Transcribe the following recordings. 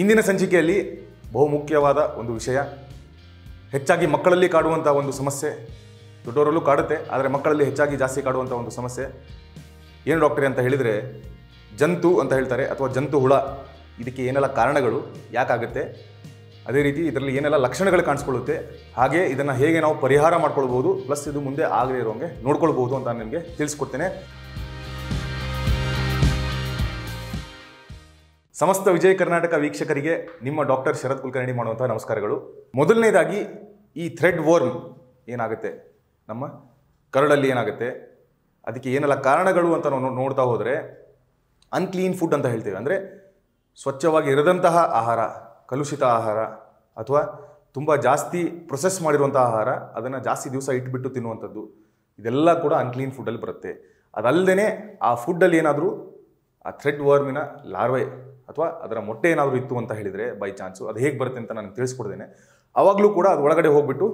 ಇಂದಿನ ಸಂಚಿಕೆಯಲ್ಲಿ ಬಹುಮುಖ್ಯವಾದ ಒಂದು ವಿಷಯ ಹೆಚ್ಚಾಗಿ ಮಕ್ಕಳಲ್ಲಿ ಕಾಡುವಂಥ ಒಂದು ಸಮಸ್ಯೆ ದೊಡ್ಡವರಲ್ಲೂ ಕಾಡುತ್ತೆ ಆದರೆ ಮಕ್ಕಳಲ್ಲಿ ಹೆಚ್ಚಾಗಿ ಜಾಸ್ತಿ ಕಾಡುವಂಥ ಒಂದು ಸಮಸ್ಯೆ ಏನು ಡಾಕ್ಟ್ರಿ ಅಂತ ಹೇಳಿದರೆ ಜಂತು ಅಂತ ಹೇಳ್ತಾರೆ ಅಥವಾ ಜಂತು ಹುಳ ಇದಕ್ಕೆ ಏನೆಲ್ಲ ಕಾರಣಗಳು ಯಾಕಾಗುತ್ತೆ ಅದೇ ರೀತಿ ಇದರಲ್ಲಿ ಏನೆಲ್ಲ ಲಕ್ಷಣಗಳು ಕಾಣಿಸ್ಕೊಳ್ಳುತ್ತೆ ಹಾಗೆ ಇದನ್ನು ಹೇಗೆ ನಾವು ಪರಿಹಾರ ಮಾಡ್ಕೊಳ್ಬೋದು ಪ್ಲಸ್ ಇದು ಮುಂದೆ ಇರೋ ಇರೋಂಗೆ ನೋಡ್ಕೊಳ್ಬೋದು ಅಂತ ನಿಮಗೆ ತಿಳಿಸ್ಕೊಡ್ತೇನೆ ಸಮಸ್ತ ವಿಜಯ ಕರ್ನಾಟಕ ವೀಕ್ಷಕರಿಗೆ ನಿಮ್ಮ ಡಾಕ್ಟರ್ ಶರತ್ ಕುಲಕರ್ಣಿ ಮಾಡುವಂತಹ ನಮಸ್ಕಾರಗಳು ಮೊದಲನೇದಾಗಿ ಈ ಥ್ರೆಡ್ ವರ್ಮ್ ಏನಾಗುತ್ತೆ ನಮ್ಮ ಕರಡಲ್ಲಿ ಏನಾಗುತ್ತೆ ಅದಕ್ಕೆ ಏನೆಲ್ಲ ಕಾರಣಗಳು ಅಂತ ನಾವು ನೋಡ್ತಾ ಹೋದರೆ ಅನ್ಕ್ಲೀನ್ ಫುಡ್ ಅಂತ ಹೇಳ್ತೇವೆ ಅಂದರೆ ಸ್ವಚ್ಛವಾಗಿ ಇರದಂತಹ ಆಹಾರ ಕಲುಷಿತ ಆಹಾರ ಅಥವಾ ತುಂಬ ಜಾಸ್ತಿ ಪ್ರೊಸೆಸ್ ಮಾಡಿರುವಂಥ ಆಹಾರ ಅದನ್ನು ಜಾಸ್ತಿ ದಿವಸ ಇಟ್ಬಿಟ್ಟು ತಿನ್ನುವಂಥದ್ದು ಇದೆಲ್ಲ ಕೂಡ ಅನ್ಕ್ಲೀನ್ ಫುಡ್ಡಲ್ಲಿ ಬರುತ್ತೆ ಅದಲ್ಲದೆ ಆ ಫುಡ್ಡಲ್ಲಿ ಏನಾದರೂ ಆ ಥ್ರೆಡ್ ವರ್ಮಿನ ಲಾರ್ವೆ ಅಥವಾ ಅದರ ಮೊಟ್ಟೆ ಏನಾದರೂ ಇತ್ತು ಅಂತ ಹೇಳಿದರೆ ಬೈ ಚಾನ್ಸು ಅದು ಹೇಗೆ ಬರುತ್ತೆ ಅಂತ ನಾನು ತಿಳಿಸ್ಕೊಡ್ತೇನೆ ಅವಾಗಲೂ ಕೂಡ ಅದು ಒಳಗಡೆ ಹೋಗ್ಬಿಟ್ಟು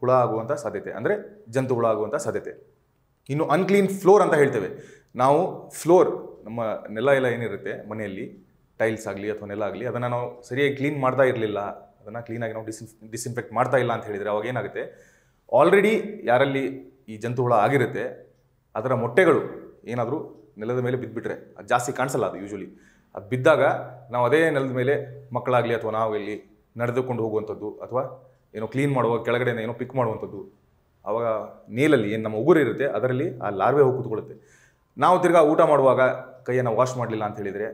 ಹುಳ ಆಗುವಂಥ ಸಾಧ್ಯತೆ ಅಂದರೆ ಜಂತು ಹುಳ ಆಗುವಂಥ ಸಾಧ್ಯತೆ ಇನ್ನು ಅನ್ಕ್ಲೀನ್ ಫ್ಲೋರ್ ಅಂತ ಹೇಳ್ತೇವೆ ನಾವು ಫ್ಲೋರ್ ನಮ್ಮ ನೆಲ ಎಲ್ಲ ಏನಿರುತ್ತೆ ಮನೆಯಲ್ಲಿ ಟೈಲ್ಸ್ ಆಗಲಿ ಅಥವಾ ನೆಲ ಆಗಲಿ ಅದನ್ನು ನಾವು ಸರಿಯಾಗಿ ಕ್ಲೀನ್ ಮಾಡ್ತಾ ಇರಲಿಲ್ಲ ಅದನ್ನು ಕ್ಲೀನಾಗಿ ನಾವು ಡಿಸಿನ್ ಡಿಸಿನ್ಫೆಕ್ಟ್ ಮಾಡ್ತಾ ಇಲ್ಲ ಅಂತ ಹೇಳಿದರೆ ಅವಾಗ ಏನಾಗುತ್ತೆ ಆಲ್ರೆಡಿ ಯಾರಲ್ಲಿ ಈ ಜಂತು ಹುಳ ಆಗಿರುತ್ತೆ ಅದರ ಮೊಟ್ಟೆಗಳು ಏನಾದರೂ ನೆಲದ ಮೇಲೆ ಬಿದ್ದುಬಿಟ್ರೆ ಅದು ಜಾಸ್ತಿ ಕಾಣಿಸಲ್ಲ ಅದು ಯೂಶ್ವಲಿ ಅದು ಬಿದ್ದಾಗ ನಾವು ಅದೇ ನೆಲದ ಮೇಲೆ ಮಕ್ಕಳಾಗಲಿ ಅಥವಾ ನಾವು ಇಲ್ಲಿ ನಡೆದುಕೊಂಡು ಹೋಗುವಂಥದ್ದು ಅಥವಾ ಏನೋ ಕ್ಲೀನ್ ಮಾಡುವಾಗ ಕೆಳಗಡೆಯಿಂದ ಏನೋ ಪಿಕ್ ಮಾಡುವಂಥದ್ದು ಅವಾಗ ನೀಲಲ್ಲಿ ಏನು ನಮ್ಮ ಉಗುರು ಇರುತ್ತೆ ಅದರಲ್ಲಿ ಆ ಲಾರ್ವೆ ಹೋಗಿ ಕೂತ್ಕೊಳ್ಳುತ್ತೆ ನಾವು ತಿರ್ಗಾ ಊಟ ಮಾಡುವಾಗ ಕೈಯನ್ನು ವಾಶ್ ಮಾಡಲಿಲ್ಲ ಅಂತ ಹೇಳಿದರೆ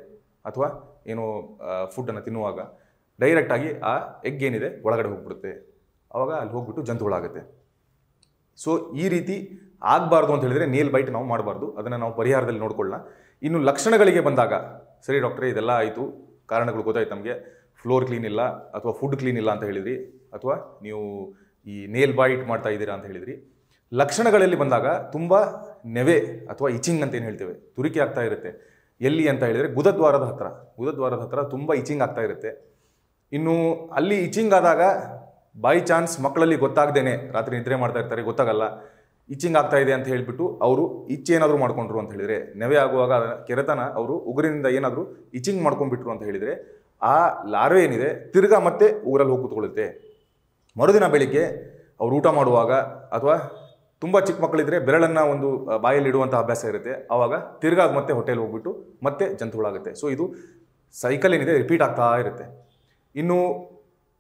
ಅಥವಾ ಏನು ಫುಡ್ಡನ್ನು ತಿನ್ನುವಾಗ ಡೈರೆಕ್ಟಾಗಿ ಆ ಎಗ್ ಏನಿದೆ ಒಳಗಡೆ ಹೋಗ್ಬಿಡುತ್ತೆ ಆವಾಗ ಅಲ್ಲಿ ಹೋಗ್ಬಿಟ್ಟು ಜಂತುಗಳಾಗುತ್ತೆ ಸೊ ಈ ರೀತಿ ಆಗಬಾರ್ದು ಅಂತ ಹೇಳಿದರೆ ನೇಲ್ ಬೈಟ್ ನಾವು ಮಾಡಬಾರ್ದು ಅದನ್ನು ನಾವು ಪರಿಹಾರದಲ್ಲಿ ನೋಡ್ಕೊಳ್ಳೋಣ ಇನ್ನು ಲಕ್ಷಣಗಳಿಗೆ ಬಂದಾಗ ಸರಿ ಡಾಕ್ಟ್ರೆ ಇದೆಲ್ಲ ಆಯಿತು ಕಾರಣಗಳು ಗೊತ್ತಾಯ್ತು ನಮಗೆ ಫ್ಲೋರ್ ಕ್ಲೀನ್ ಇಲ್ಲ ಅಥವಾ ಫುಡ್ ಕ್ಲೀನ್ ಇಲ್ಲ ಅಂತ ಹೇಳಿದ್ರಿ ಅಥವಾ ನೀವು ಈ ನೇಲ್ ಬಾಯಿಟ್ ಮಾಡ್ತಾ ಇದ್ದೀರಾ ಅಂತ ಹೇಳಿದ್ರಿ ಲಕ್ಷಣಗಳಲ್ಲಿ ಬಂದಾಗ ತುಂಬ ನೆವೆ ಅಥವಾ ಇಚಿಂಗ್ ಅಂತ ಏನು ಹೇಳ್ತೇವೆ ತುರಿಕೆ ಆಗ್ತಾ ಇರುತ್ತೆ ಎಲ್ಲಿ ಅಂತ ಹೇಳಿದರೆ ಗುದದ್ವಾರದ ಹತ್ರ ಗುದದ್ವಾರದ ಹತ್ರ ತುಂಬ ಇಚಿಂಗ್ ಆಗ್ತಾ ಇರುತ್ತೆ ಇನ್ನು ಅಲ್ಲಿ ಇಚಿಂಗ್ ಆದಾಗ ಬೈ ಚಾನ್ಸ್ ಮಕ್ಕಳಲ್ಲಿ ಗೊತ್ತಾಗ್ದೇನೆ ರಾತ್ರಿ ನಿದ್ರೆ ಮಾಡ್ತಾ ಇರ್ತಾರೆ ಗೊತ್ತಾಗಲ್ಲ ಇಚ್ಚಿಂಗ್ ಆಗ್ತಾ ಇದೆ ಅಂತ ಹೇಳಿಬಿಟ್ಟು ಅವರು ಏನಾದರೂ ಮಾಡ್ಕೊಂಡ್ರು ಅಂತ ಹೇಳಿದರೆ ನೆವೆ ಆಗುವಾಗ ಕೆರೆತನ ಅವರು ಉಗುರಿನಿಂದ ಏನಾದರೂ ಇಚಿಂಗ್ ಮಾಡ್ಕೊಂಡ್ಬಿಟ್ರು ಅಂತ ಹೇಳಿದರೆ ಆ ಲಾರ್ವೆ ಏನಿದೆ ತಿರ್ಗಾ ಮತ್ತೆ ಉಗುರಲ್ಲಿ ಹೋಗಿ ಕೂತ್ಕೊಳ್ಳುತ್ತೆ ಮರುದಿನ ಬೆಳಿಗ್ಗೆ ಅವರು ಊಟ ಮಾಡುವಾಗ ಅಥವಾ ತುಂಬ ಚಿಕ್ಕ ಮಕ್ಕಳಿದ್ರೆ ಬೆರಳನ್ನು ಒಂದು ಬಾಯಲ್ಲಿ ಇಡುವಂಥ ಅಭ್ಯಾಸ ಇರುತ್ತೆ ಆವಾಗ ತಿರ್ಗಾಗ ಮತ್ತೆ ಹೊಟ್ಟೆಲಿ ಹೋಗ್ಬಿಟ್ಟು ಮತ್ತೆ ಜಂತುಗಳಾಗುತ್ತೆ ಸೊ ಇದು ಸೈಕಲ್ ಏನಿದೆ ರಿಪೀಟ್ ಆಗ್ತಾ ಇರುತ್ತೆ ಇನ್ನು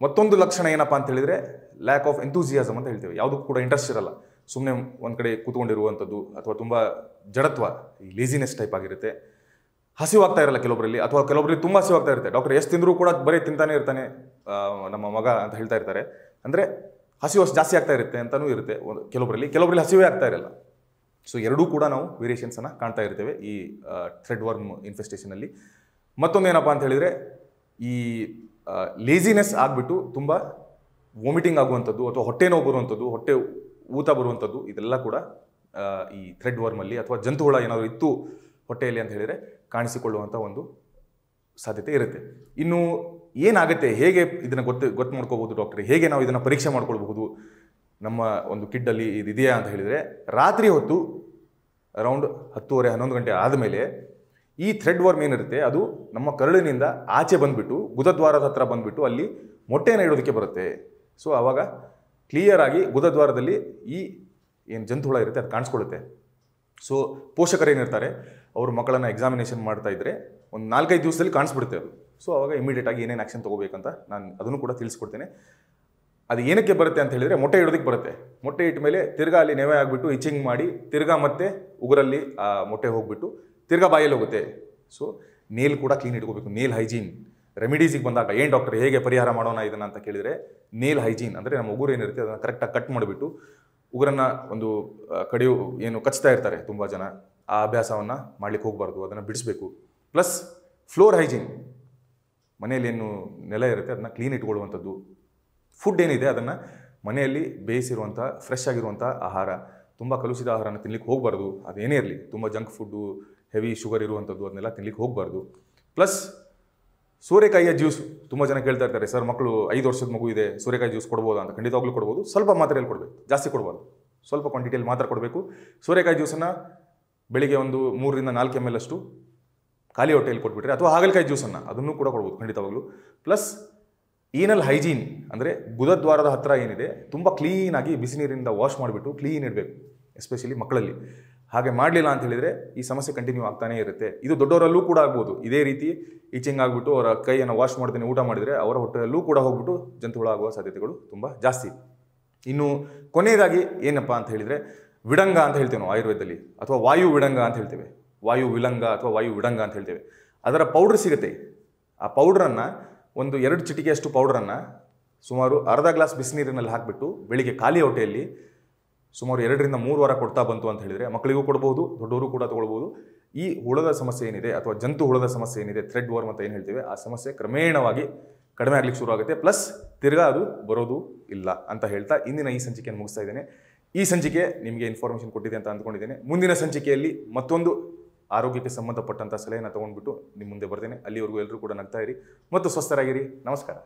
ಮತ್ತೊಂದು ಲಕ್ಷಣ ಏನಪ್ಪಾ ಅಂತ ಹೇಳಿದರೆ ಲ್ಯಾಕ್ ಆಫ್ ಎಂಥೂಸಿಯಾಸಮ್ ಅಂತ ಹೇಳ್ತೀವಿ ಯಾವುದಕ್ಕೂ ಕೂಡ ಇಂಟ್ರೆಸ್ಟ್ ಇರಲ್ಲ ಸುಮ್ಮನೆ ಒಂದು ಕಡೆ ಕೂತ್ಕೊಂಡಿರುವಂಥದ್ದು ಅಥವಾ ತುಂಬ ಜಡತ್ವ ಈ ಲೇಸಿನೆಸ್ ಟೈಪ್ ಆಗಿರುತ್ತೆ ಹಸಿವಾಗ್ತಾ ಇರಲ್ಲ ಕೆಲವೊಬ್ಬರಲ್ಲಿ ಅಥವಾ ಕೆಲವೊಬ್ಬರಲ್ಲಿ ತುಂಬ ಹಸಿವಾಗ್ತಾ ಇರುತ್ತೆ ಡಾಕ್ಟರ್ ಎಷ್ಟು ತಿಂದರೂ ಕೂಡ ಬರೀ ತಿಂತಾನೆ ಇರ್ತಾನೆ ನಮ್ಮ ಮಗ ಅಂತ ಹೇಳ್ತಾ ಇರ್ತಾರೆ ಅಂದರೆ ಹಸಿವು ಅಷ್ಟು ಜಾಸ್ತಿ ಆಗ್ತಾ ಇರುತ್ತೆ ಅಂತಲೂ ಇರುತ್ತೆ ಒಂದು ಕೆಲವೊಬ್ಬರಲ್ಲಿ ಕೆಲವೊಬ್ಬರಲ್ಲಿ ಹಸಿವೇ ಆಗ್ತಾ ಇರಲ್ಲ ಸೊ ಎರಡೂ ಕೂಡ ನಾವು ವೇರಿಯೇಷನ್ಸನ್ನು ಕಾಣ್ತಾ ಇರ್ತೇವೆ ಈ ಥ್ರೆಡ್ ವರ್ಮ್ ಇನ್ಫೆಸ್ಟೇಷನಲ್ಲಿ ಮತ್ತೊಂದೇನಪ್ಪ ಅಂತ ಹೇಳಿದರೆ ಈ ಲೇಸಿನೆಸ್ ಆಗಿಬಿಟ್ಟು ತುಂಬ ವಾಮಿಟಿಂಗ್ ಆಗುವಂಥದ್ದು ಅಥವಾ ಹೊಟ್ಟೆ ನೋವು ಬರುವಂಥದ್ದು ಹೊಟ್ಟೆ ಊತ ಬರುವಂಥದ್ದು ಇದೆಲ್ಲ ಕೂಡ ಈ ಥ್ರೆಡ್ ವರ್ಮಲ್ಲಿ ಅಥವಾ ಜಂತು ಏನಾದರೂ ಇತ್ತು ಹೊಟ್ಟೆಯಲ್ಲಿ ಅಂತ ಹೇಳಿದರೆ ಕಾಣಿಸಿಕೊಳ್ಳುವಂಥ ಒಂದು ಸಾಧ್ಯತೆ ಇರುತ್ತೆ ಇನ್ನು ಏನಾಗುತ್ತೆ ಹೇಗೆ ಇದನ್ನು ಗೊತ್ತು ಗೊತ್ತು ಮಾಡ್ಕೋಬೋದು ಡಾಕ್ಟ್ರಿ ಹೇಗೆ ನಾವು ಇದನ್ನು ಪರೀಕ್ಷೆ ಮಾಡ್ಕೊಳ್ಬಹುದು ನಮ್ಮ ಒಂದು ಕಿಡ್ಡಲ್ಲಿ ಇದೆಯಾ ಅಂತ ಹೇಳಿದರೆ ರಾತ್ರಿ ಹೊತ್ತು ಅರೌಂಡ್ ಹತ್ತುವರೆ ಹನ್ನೊಂದು ಗಂಟೆ ಆದಮೇಲೆ ಈ ಥ್ರೆಡ್ ವರ್ಮ್ ಏನಿರುತ್ತೆ ಅದು ನಮ್ಮ ಕರುಳಿನಿಂದ ಆಚೆ ಬಂದುಬಿಟ್ಟು ಗುದದ್ವಾರದ ಹತ್ರ ಬಂದುಬಿಟ್ಟು ಅಲ್ಲಿ ಮೊಟ್ಟೆಯನ್ನು ಇಡೋದಕ್ಕೆ ಬರುತ್ತೆ ಸೊ ಆವಾಗ ಕ್ಲಿಯರ್ ಆಗಿ ಗುದದ್ವಾರದಲ್ಲಿ ಈ ಏನು ಜಂತುಹುಳ ಇರುತ್ತೆ ಅದು ಕಾಣಿಸ್ಕೊಳ್ಳುತ್ತೆ ಸೊ ಪೋಷಕರು ಅವರು ಮಕ್ಕಳನ್ನು ಎಕ್ಸಾಮಿನೇಷನ್ ಮಾಡ್ತಾ ಇದ್ರೆ ಒಂದು ನಾಲ್ಕೈದು ದಿವಸದಲ್ಲಿ ಕಾಣಿಸ್ಬಿಡುತ್ತೆ ಅದು ಸೊ ಅವಾಗ ಇಮಿಡಿಯೇಟಾಗಿ ಏನೇನು ಆಕ್ಷನ್ ತೊಗೋಬೇಕಂತ ನಾನು ಅದನ್ನು ಕೂಡ ತಿಳಿಸ್ಕೊಡ್ತೇನೆ ಅದು ಏನಕ್ಕೆ ಬರುತ್ತೆ ಅಂತ ಹೇಳಿದರೆ ಮೊಟ್ಟೆ ಇಡೋದಕ್ಕೆ ಬರುತ್ತೆ ಮೊಟ್ಟೆ ಇಟ್ಟ ಮೇಲೆ ತಿರ್ಗಾ ಅಲ್ಲಿ ನೆವೆ ಆಗಿಬಿಟ್ಟು ಇಚಿಂಗ್ ಮಾಡಿ ತಿರ್ಗಾ ಮತ್ತೆ ಉಗುರಲ್ಲಿ ಆ ಮೊಟ್ಟೆ ಹೋಗ್ಬಿಟ್ಟು ತಿರ್ಗಾ ಬಾಯಲ್ಲಿ ಹೋಗುತ್ತೆ ಸೊ ನೇಲ್ ಕೂಡ ಕ್ಲೀನ್ ಇಟ್ಕೋಬೇಕು ನೇಲ್ ಹೈಜೀನ್ ರೆಮಿಡೀಸಿಗೆ ಬಂದಾಗ ಏನು ಡಾಕ್ಟರ್ ಹೇಗೆ ಪರಿಹಾರ ಮಾಡೋಣ ಇದನ್ನು ಅಂತ ಕೇಳಿದರೆ ನೇಲ್ ಹೈಜೀನ್ ಅಂದರೆ ನಮ್ಮ ಉಗುರು ಏನಿರುತ್ತೆ ಅದನ್ನು ಕರೆಕ್ಟಾಗಿ ಕಟ್ ಮಾಡಿಬಿಟ್ಟು ಉಗುರನ್ನು ಒಂದು ಕಡಿಯು ಏನು ಕಚ್ತಾ ಇರ್ತಾರೆ ತುಂಬ ಜನ ಆ ಅಭ್ಯಾಸವನ್ನು ಮಾಡ್ಲಿಕ್ಕೆ ಹೋಗಬಾರ್ದು ಅದನ್ನು ಬಿಡಿಸಬೇಕು ಪ್ಲಸ್ ಫ್ಲೋರ್ ಹೈಜೀನ್ ಮನೆಯಲ್ಲಿ ಏನು ನೆಲ ಇರುತ್ತೆ ಅದನ್ನು ಕ್ಲೀನ್ ಇಟ್ಕೊಳ್ಳುವಂಥದ್ದು ಫುಡ್ ಏನಿದೆ ಅದನ್ನು ಮನೆಯಲ್ಲಿ ಬೇಯಿಸಿರುವಂಥ ಫ್ರೆಶ್ ಆಗಿರುವಂಥ ಆಹಾರ ತುಂಬ ಕಲುಷಿತ ಆಹಾರನ ತಿನ್ಲಿಕ್ಕೆ ಹೋಗಬಾರ್ದು ಅದೇನೇ ಇರಲಿ ತುಂಬ ಜಂಕ್ ಫುಡ್ಡು ಹೆವಿ ಶುಗರ್ ಇರುವಂಥದ್ದು ಅದನ್ನೆಲ್ಲ ತಿನ್ಲಿಕ್ಕೆ ಹೋಗಬಾರ್ದು ಪ್ಲಸ್ ಸೂರ್ಯಕಾಯಿಯ ಜ್ಯೂಸ್ ತುಂಬ ಜನ ಕೇಳ್ತಾ ಇರ್ತಾರೆ ಸರ್ ಮಕ್ಕಳು ಐದು ವರ್ಷದ ಮಗು ಇದೆ ಸೂರ್ಯಕಾಯಿ ಜ್ಯೂಸ್ ಕೊಡ್ಬೋದು ಅಂತ ಖಂಡಿತವಾಗ್ಲೂ ಕೊಡ್ಬೋದು ಸ್ವಲ್ಪ ಮಾತ್ರೆಯಲ್ಲಿ ಕೊಡಬೇಕು ಜಾಸ್ತಿ ಕೊಡಬಾರ್ದು ಸ್ವಲ್ಪ ಕ್ವಾಂಟಿಟಿಯಲ್ಲಿ ಮಾತ್ರ ಕೊಡಬೇಕು ಸೂರ್ಯಕಾಯಿ ಜ್ಯೂಸನ್ನು ಬೆಳಿಗ್ಗೆ ಒಂದು ಮೂರರಿಂದ ನಾಲ್ಕು ಎಮ್ ಎಲ್ ಅಷ್ಟು ಖಾಲಿ ಹೊಟ್ಟೆಯಲ್ಲಿ ಕೊಟ್ಬಿಟ್ರೆ ಅಥವಾ ಹಾಗಲಕಾಯಿ ಜ್ಯೂಸನ್ನು ಅದನ್ನು ಕೂಡ ಕೊಡ್ಬೋದು ಖಂಡಿತವಾಗ್ಲೂ ಪ್ಲಸ್ ಈನಲ್ ಹೈಜೀನ್ ಅಂದರೆ ಗುದದ್ವಾರದ ಹತ್ತಿರ ಏನಿದೆ ತುಂಬ ಕ್ಲೀನಾಗಿ ಬಿಸಿನೀರಿಂದ ವಾಶ್ ಮಾಡಿಬಿಟ್ಟು ಕ್ಲೀನ್ ಇಡಬೇಕು ಎಸ್ಪೆಷಲಿ ಮಕ್ಕಳಲ್ಲಿ ಹಾಗೆ ಮಾಡಲಿಲ್ಲ ಅಂತ ಹೇಳಿದರೆ ಈ ಸಮಸ್ಯೆ ಕಂಟಿನ್ಯೂ ಆಗ್ತಾನೇ ಇರುತ್ತೆ ಇದು ದೊಡ್ಡವರಲ್ಲೂ ಕೂಡ ಆಗ್ಬೋದು ಇದೇ ರೀತಿ ಈಚಿಂಗ್ ಆಗಿಬಿಟ್ಟು ಅವರ ಕೈಯನ್ನು ವಾಶ್ ಮಾಡ್ತೀನಿ ಊಟ ಮಾಡಿದರೆ ಅವರ ಹೊಟ್ಟೆಯಲ್ಲೂ ಕೂಡ ಹೋಗ್ಬಿಟ್ಟು ಜಂತುಹುಳ ಆಗುವ ಸಾಧ್ಯತೆಗಳು ತುಂಬ ಜಾಸ್ತಿ ಇನ್ನು ಕೊನೆಯದಾಗಿ ಏನಪ್ಪಾ ಅಂತ ಹೇಳಿದರೆ ವಿಡಂಗ ಅಂತ ಹೇಳ್ತೇವೆ ನಾವು ಆಯುರ್ವೇದದಲ್ಲಿ ಅಥವಾ ವಾಯು ವಿಡಂಗ ಅಂತ ಹೇಳ್ತೇವೆ ವಾಯು ವಿಲಂಗ ಅಥವಾ ವಾಯು ವಿಡಂಗ ಅಂತ ಹೇಳ್ತೇವೆ ಅದರ ಪೌಡ್ರ್ ಸಿಗುತ್ತೆ ಆ ಪೌಡ್ರನ್ನು ಒಂದು ಎರಡು ಚಿಟಿಕೆಯಷ್ಟು ಪೌಡ್ರನ್ನು ಸುಮಾರು ಅರ್ಧ ಗ್ಲಾಸ್ ಬಿಸಿನೀರಿನಲ್ಲಿ ಹಾಕಿಬಿಟ್ಟು ಬೆಳಿಗ್ಗೆ ಖಾಲಿ ಹೊಟ್ಟೆಯಲ್ಲಿ ಸುಮಾರು ಎರಡರಿಂದ ಮೂರು ವಾರ ಕೊಡ್ತಾ ಬಂತು ಅಂತ ಹೇಳಿದರೆ ಮಕ್ಕಳಿಗೂ ಕೊಡ್ಬೋದು ದೊಡ್ಡವರು ಕೂಡ ತೊಗೊಳ್ಬೋದು ಈ ಹುಳದ ಸಮಸ್ಯೆ ಏನಿದೆ ಅಥವಾ ಜಂತು ಹುಳದ ಸಮಸ್ಯೆ ಏನಿದೆ ಥ್ರೆಡ್ ವಾರ್ಮ್ ಅಂತ ಏನು ಹೇಳ್ತೀವಿ ಆ ಸಮಸ್ಯೆ ಕ್ರಮೇಣವಾಗಿ ಕಡಿಮೆ ಆಗಲಿಕ್ಕೆ ಶುರು ಆಗುತ್ತೆ ಪ್ಲಸ್ ತಿರ್ಗಾ ಅದು ಬರೋದು ಇಲ್ಲ ಅಂತ ಹೇಳ್ತಾ ಇಂದಿನ ಈ ಸಂಚಿಕೆಯನ್ನು ಮುಗಿಸ್ತಾ ಇದ್ದೇನೆ ಈ ಸಂಚಿಕೆ ನಿಮಗೆ ಇನ್ಫಾರ್ಮೇಷನ್ ಕೊಟ್ಟಿದೆ ಅಂತ ಅಂದ್ಕೊಂಡಿದ್ದೇನೆ ಮುಂದಿನ ಸಂಚಿಕೆಯಲ್ಲಿ ಮತ್ತೊಂದು ಆರೋಗ್ಯಕ್ಕೆ ಸಂಬಂಧಪಟ್ಟಂಥ ಸಲಹೆಯನ್ನು ತೊಗೊಂಡ್ಬಿಟ್ಟು ನಿಮ್ಮ ಮುಂದೆ ಬರ್ತೇನೆ ಅಲ್ಲಿವರೆಗೂ ಎಲ್ಲರೂ ಕೂಡ ನಗ್ತಾ ಇರಿ ಮತ್ತು ಸ್ವಸ್ಥರಾಗಿರಿ ನಮಸ್ಕಾರ